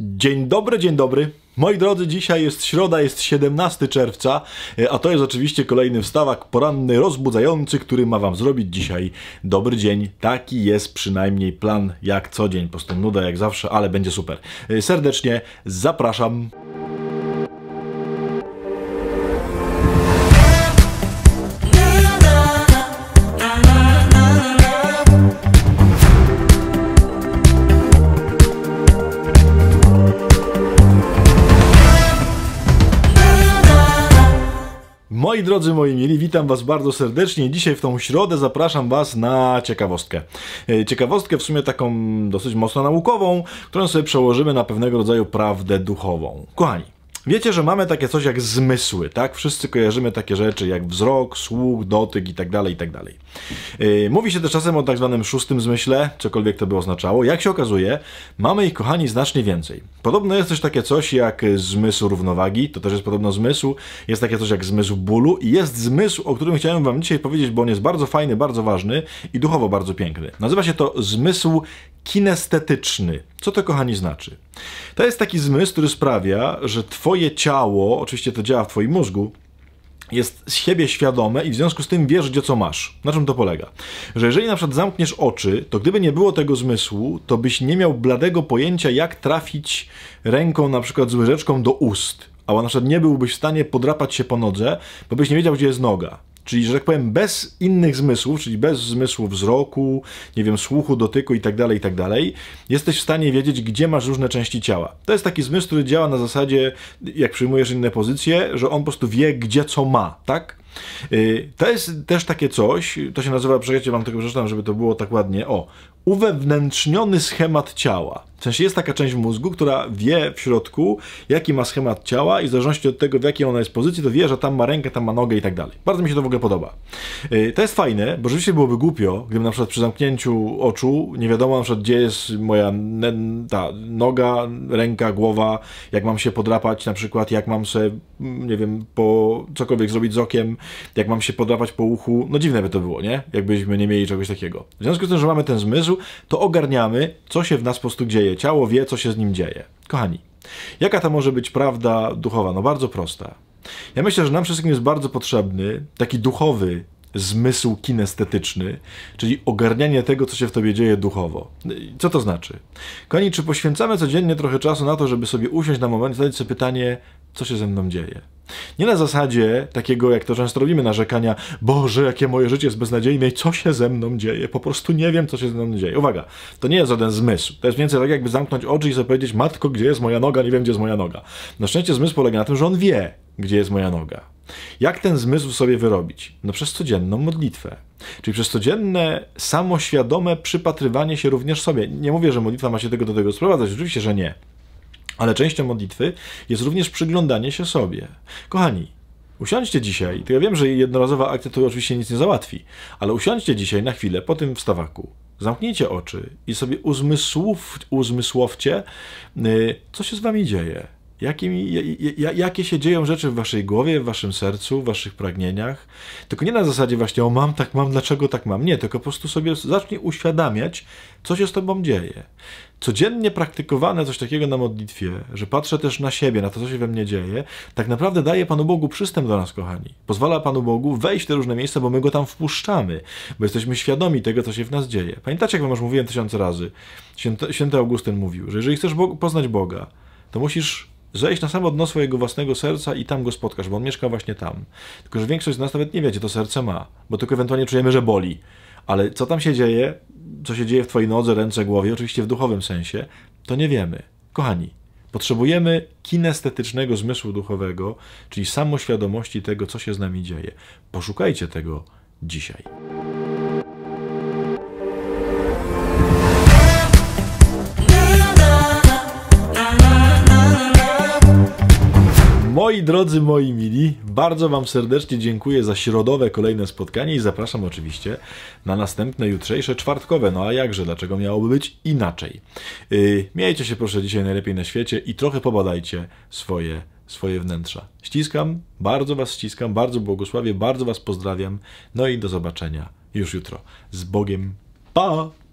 Dzień dobry, dzień dobry. Moi drodzy, dzisiaj jest środa, jest 17 czerwca, e, a to jest oczywiście kolejny wstawak poranny, rozbudzający, który ma Wam zrobić dzisiaj dobry dzień. Taki jest przynajmniej plan jak co dzień. Po prostu nuda jak zawsze, ale będzie super. E, serdecznie zapraszam. No i drodzy moi mieli, witam Was bardzo serdecznie. Dzisiaj w tą środę zapraszam Was na ciekawostkę. E, ciekawostkę w sumie taką dosyć mocno naukową, którą sobie przełożymy na pewnego rodzaju prawdę duchową. Kochani, Wiecie, że mamy takie coś jak zmysły, tak? Wszyscy kojarzymy takie rzeczy jak wzrok, słuch, dotyk i tak dalej i tak dalej. Y, mówi się też czasem o tak zwanym szóstym zmyśle, cokolwiek to by oznaczało. Jak się okazuje, mamy ich, kochani, znacznie więcej. Podobno jest też takie coś jak zmysł równowagi, to też jest podobno zmysł. Jest takie coś jak zmysł bólu i jest zmysł, o którym chciałem wam dzisiaj powiedzieć, bo on jest bardzo fajny, bardzo ważny i duchowo bardzo piękny. Nazywa się to zmysł kinestetyczny. Co to, kochani, znaczy? To jest taki zmysł, który sprawia, że twoje ciało, oczywiście to działa w twoim mózgu, jest z siebie świadome i w związku z tym wiesz, gdzie co masz. Na czym to polega? Że jeżeli na przykład zamkniesz oczy, to gdyby nie było tego zmysłu, to byś nie miał bladego pojęcia, jak trafić ręką na przykład z łyżeczką do ust. A na przykład nie byłbyś w stanie podrapać się po nodze, bo byś nie wiedział, gdzie jest noga. Czyli, że tak powiem, bez innych zmysłów, czyli bez zmysłu wzroku, nie wiem, słuchu, dotyku itd., tak itd., tak jesteś w stanie wiedzieć, gdzie masz różne części ciała. To jest taki zmysł, który działa na zasadzie, jak przyjmujesz inne pozycje, że on po prostu wie, gdzie co ma, tak? Y, to jest też takie coś, to się nazywa, przejecie wam tego przeczytam, żeby to było tak ładnie, o, uwewnętrzniony schemat ciała. W sensie jest taka część mózgu, która wie w środku, jaki ma schemat ciała i w zależności od tego, w jakiej ona jest pozycji, to wie, że tam ma rękę, tam ma nogę i tak dalej. Bardzo mi się to w ogóle podoba. Y, to jest fajne, bo rzeczywiście byłoby głupio, gdybym na przykład przy zamknięciu oczu nie wiadomo na przykład, gdzie jest moja ta noga, ręka, głowa, jak mam się podrapać na przykład, jak mam się, nie wiem, po cokolwiek zrobić z okiem, jak mam się podrapać po uchu. No dziwne by to było, nie? Jakbyśmy nie mieli czegoś takiego. W związku z tym, że mamy ten zmysł, to ogarniamy, co się w nas po prostu dzieje ciało wie, co się z nim dzieje. Kochani, jaka to może być prawda duchowa? No bardzo prosta. Ja myślę, że nam wszystkim jest bardzo potrzebny taki duchowy zmysł kinestetyczny, czyli ogarnianie tego, co się w tobie dzieje duchowo. Co to znaczy? Kochani, czy poświęcamy codziennie trochę czasu na to, żeby sobie usiąść na moment i zadać sobie pytanie, co się ze mną dzieje? Nie na zasadzie takiego, jak to często robimy, narzekania, Boże, jakie moje życie jest beznadziejne i co się ze mną dzieje, po prostu nie wiem, co się ze mną dzieje. Uwaga, to nie jest żaden zmysł. To jest więcej tak, jakby zamknąć oczy i zapowiedzieć, matko, gdzie jest moja noga, nie wiem, gdzie jest moja noga. Na szczęście zmysł polega na tym, że on wie, gdzie jest moja noga. Jak ten zmysł sobie wyrobić? No przez codzienną modlitwę. Czyli przez codzienne, samoświadome przypatrywanie się również sobie. Nie mówię, że modlitwa ma się tego do tego sprowadzać, oczywiście, że nie. Ale częścią modlitwy jest również przyglądanie się sobie. Kochani, usiądźcie dzisiaj, to ja wiem, że jednorazowa akcja to oczywiście nic nie załatwi, ale usiądźcie dzisiaj na chwilę po tym wstawaku. Zamknijcie oczy i sobie uzmysłów, uzmysłowcie, y, co się z wami dzieje jakie się dzieją rzeczy w waszej głowie, w waszym sercu, w waszych pragnieniach. Tylko nie na zasadzie właśnie, o mam, tak mam, dlaczego tak mam. Nie, tylko po prostu sobie zacznij uświadamiać, co się z tobą dzieje. Codziennie praktykowane coś takiego na modlitwie, że patrzę też na siebie, na to, co się we mnie dzieje, tak naprawdę daje Panu Bogu przystęp do nas, kochani. Pozwala Panu Bogu wejść w te różne miejsca, bo my Go tam wpuszczamy, bo jesteśmy świadomi tego, co się w nas dzieje. Pamiętacie, jak Wam już mówiłem tysiące razy, święty Augustyn mówił, że jeżeli chcesz poznać Boga, to musisz zejść na samo dno swojego własnego serca i tam go spotkasz, bo on mieszka właśnie tam. Tylko, że większość z nas nawet nie wie, gdzie to serce ma, bo tylko ewentualnie czujemy, że boli. Ale co tam się dzieje, co się dzieje w twojej nodze, ręce, głowie, oczywiście w duchowym sensie, to nie wiemy. Kochani, Potrzebujemy kinestetycznego zmysłu duchowego, czyli samoświadomości tego, co się z nami dzieje. Poszukajcie tego dzisiaj. Moi drodzy, moi mili, bardzo Wam serdecznie dziękuję za środowe kolejne spotkanie i zapraszam oczywiście na następne jutrzejsze czwartkowe. No a jakże, dlaczego miałoby być inaczej? Yy, miejcie się proszę dzisiaj najlepiej na świecie i trochę pobadajcie swoje, swoje wnętrza. Ściskam, bardzo Was ściskam, bardzo błogosławię, bardzo Was pozdrawiam. No i do zobaczenia już jutro. Z Bogiem. Pa!